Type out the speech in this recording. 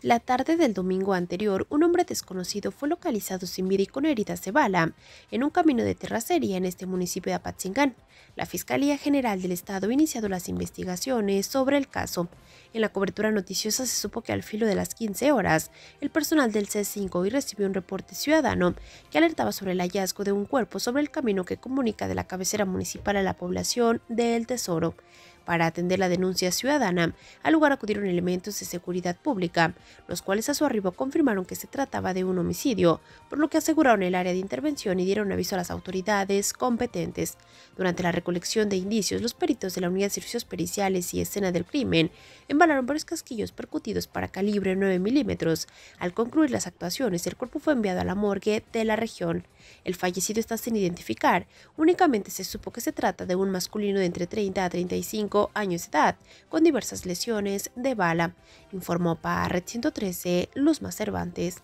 La tarde del domingo anterior, un hombre desconocido fue localizado sin vida y con heridas de bala en un camino de terracería en este municipio de Apatzingán. La Fiscalía General del Estado ha iniciado las investigaciones sobre el caso. En la cobertura noticiosa se supo que al filo de las 15 horas, el personal del C5 recibió un reporte ciudadano que alertaba sobre el hallazgo de un cuerpo sobre el camino que comunica de la cabecera municipal a la población del Tesoro. Para atender la denuncia ciudadana, al lugar acudieron elementos de seguridad pública, los cuales a su arribo confirmaron que se trataba de un homicidio, por lo que aseguraron el área de intervención y dieron aviso a las autoridades competentes. Durante la recolección de indicios, los peritos de la Unidad de Servicios Periciales y Escena del Crimen embalaron varios casquillos percutidos para calibre 9 milímetros. Al concluir las actuaciones, el cuerpo fue enviado a la morgue de la región. El fallecido está sin identificar. Únicamente se supo que se trata de un masculino de entre 30 a 35 años de edad, con diversas lesiones de bala, informó para Red 113 Luzma Cervantes.